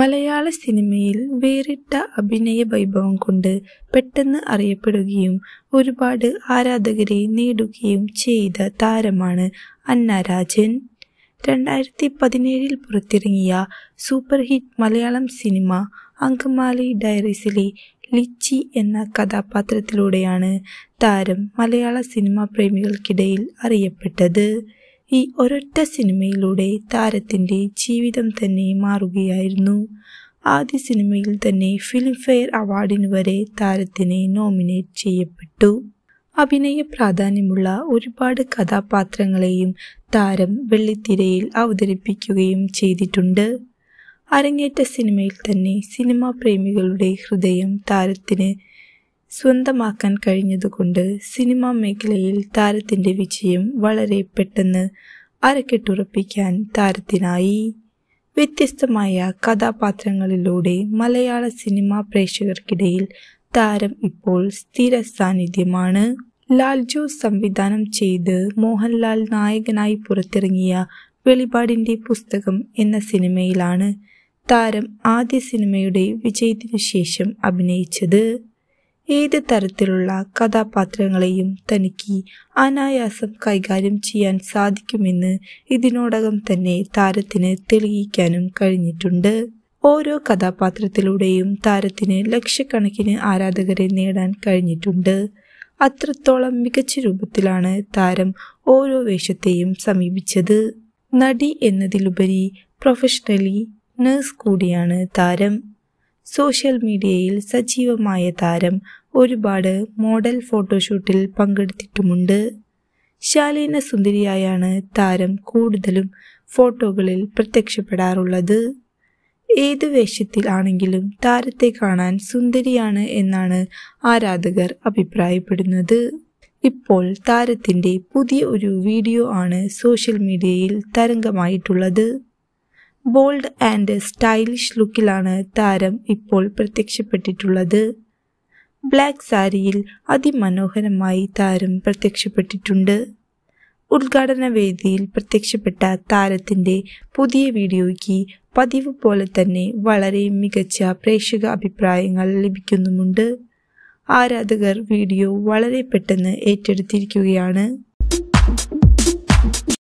മലയാള സിനിമയിൽ വേറിട്ട അഭിനയ വൈഭവം കൊണ്ട് പെട്ടെന്ന് അറിയപ്പെടുകയും ഒരുപാട് ആരാധകരെ നേടുകയും ചെയ്ത താരമാണ് അന്ന രാജൻ രണ്ടായിരത്തി പതിനേഴിൽ പുറത്തിറങ്ങിയ super hit Malayalam cinema Angamaly ഡയറീസിലെ ലിച്ചി എന്ന കഥാപാത്രത്തിലൂടെയാണ് താരം മലയാള സിനിമാ പ്രേമികൾക്കിടയിൽ അറിയപ്പെട്ടത് ഈ ഒരൊറ്റ സിനിമയിലൂടെ താരത്തിൻ്റെ ജീവിതം തന്നെ മാറുകയായിരുന്നു ആദ്യ സിനിമയിൽ തന്നെ ഫിലിംഫെയർ അവാർഡിന് വരെ താരത്തിനെ നോമിനേറ്റ് ചെയ്യപ്പെട്ടു അഭിനയ പ്രാധാന്യമുള്ള ഒരുപാട് കഥാപാത്രങ്ങളെയും താരം വെള്ളിത്തിരയിൽ അവതരിപ്പിക്കുകയും ചെയ്തിട്ടുണ്ട് അരങ്ങേറ്റ സിനിമയിൽ തന്നെ സിനിമാ പ്രേമികളുടെ ഹൃദയം താരത്തിന് സ്വന്തമാക്കാൻ കഴിഞ്ഞതുകൊണ്ട് സിനിമാ മേഖലയിൽ താരത്തിൻ്റെ വിജയം വളരെ പെട്ടെന്ന് അരക്കെട്ടുറപ്പിക്കാൻ താരത്തിനായി വ്യത്യസ്തമായ കഥാപാത്രങ്ങളിലൂടെ മലയാള സിനിമാ പ്രേക്ഷകർക്കിടയിൽ താരം ഇപ്പോൾ സ്ഥിര സാന്നിധ്യമാണ് ലാൽ ജോസ് സംവിധാനം ചെയ്ത് മോഹൻലാൽ നായകനായി പുറത്തിറങ്ങിയ വെളിപാടിൻ്റെ പുസ്തകം എന്ന സിനിമയിലാണ് താരം ആദ്യ സിനിമയുടെ വിജയത്തിനു ശേഷം അഭിനയിച്ചത് ഏത് തരത്തിലുള്ള കഥാപാത്രങ്ങളെയും തനിക്ക് അനായാസം കൈകാര്യം ചെയ്യാൻ സാധിക്കുമെന്ന് ഇതിനോടകം തന്നെ താരത്തിന് തെളിയിക്കാനും കഴിഞ്ഞിട്ടുണ്ട് ഓരോ കഥാപാത്രത്തിലൂടെയും താരത്തിന് ലക്ഷക്കണക്കിന് ആരാധകരെ നേടാൻ കഴിഞ്ഞിട്ടുണ്ട് അത്രത്തോളം മികച്ച രൂപത്തിലാണ് താരം ഓരോ വേഷത്തെയും സമീപിച്ചത് നടി എന്നതിലുപരി പ്രൊഫഷണലി നഴ്സ് കൂടിയാണ് താരം സോഷ്യൽ മീഡിയയിൽ സജീവമായ താരം ഒരുപാട് മോഡൽ ഫോട്ടോഷൂട്ടിൽ പങ്കെടുത്തിട്ടുമുണ്ട് ശാലീന സുന്ദരിയായാണ് താരം കൂടുതലും ഫോട്ടോകളിൽ പ്രത്യക്ഷപ്പെടാറുള്ളത് ഏത് വേഷത്തിൽ ആണെങ്കിലും താരത്തെ കാണാൻ സുന്ദരിയാണ് എന്നാണ് ആരാധകർ അഭിപ്രായപ്പെടുന്നത് ഇപ്പോൾ താരത്തിൻ്റെ പുതിയ ഒരു വീഡിയോ ആണ് സോഷ്യൽ മീഡിയയിൽ തരംഗമായിട്ടുള്ളത് ബോൾഡ് ആൻഡ് സ്റ്റൈലിഷ് ലുക്കിലാണ് താരം ഇപ്പോൾ പ്രത്യക്ഷപ്പെട്ടിട്ടുള്ളത് ബ്ലാക്ക് സാരിയിൽ അതിമനോഹരമായി താരം പ്രത്യക്ഷപ്പെട്ടിട്ടുണ്ട് ഉദ്ഘാടന വേദിയിൽ പ്രത്യക്ഷപ്പെട്ട താരത്തിൻ്റെ പുതിയ വീഡിയോയ്ക്ക് പതിവ് പോലെ തന്നെ വളരെ മികച്ച പ്രേക്ഷക അഭിപ്രായങ്ങൾ ലഭിക്കുന്നുമുണ്ട് ആരാധകർ വീഡിയോ വളരെ പെട്ടെന്ന് ഏറ്റെടുത്തിരിക്കുകയാണ്